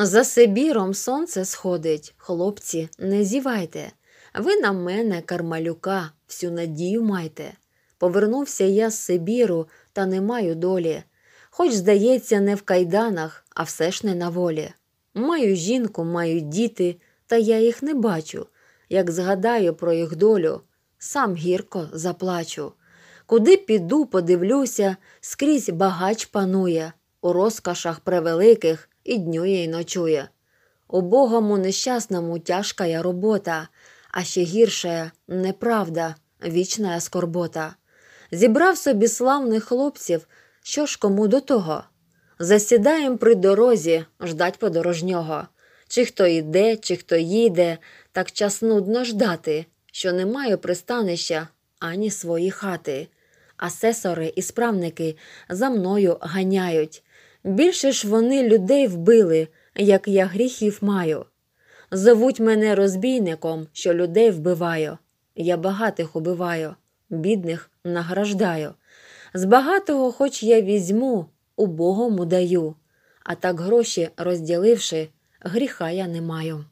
За Сибіром сонце сходить, хлопці, не зівайте. Ви на мене, кармалюка, всю надію майте. Повернувся я з Сибіру та не маю долі. Хоч, здається, не в кайданах, а все ж не на волі. Маю жінку, маю діти, та я їх не бачу. Як згадаю про їх долю, сам гірко заплачу. Куди піду, подивлюся, скрізь багач панує, у розкошах превеликих і днює і ночує. Убогому нещасному тяжкая робота, а ще гірше неправда, вічна скорбота. Зібрав собі славних хлопців, що ж кому до того. Засідаєм при дорозі ждать подорожнього. Чи хто йде, чи хто їде, так час нудно ждати, що не маю пристанища ані свої хати. Асесори і справники за мною ганяють. Більше ж вони людей вбили, як я гріхів маю. Зовуть мене розбійником, що людей вбиваю. Я багатих убиваю, бідних награждаю. З багатого, хоч я візьму, убогому даю, а так гроші розділивши, гріха я не маю.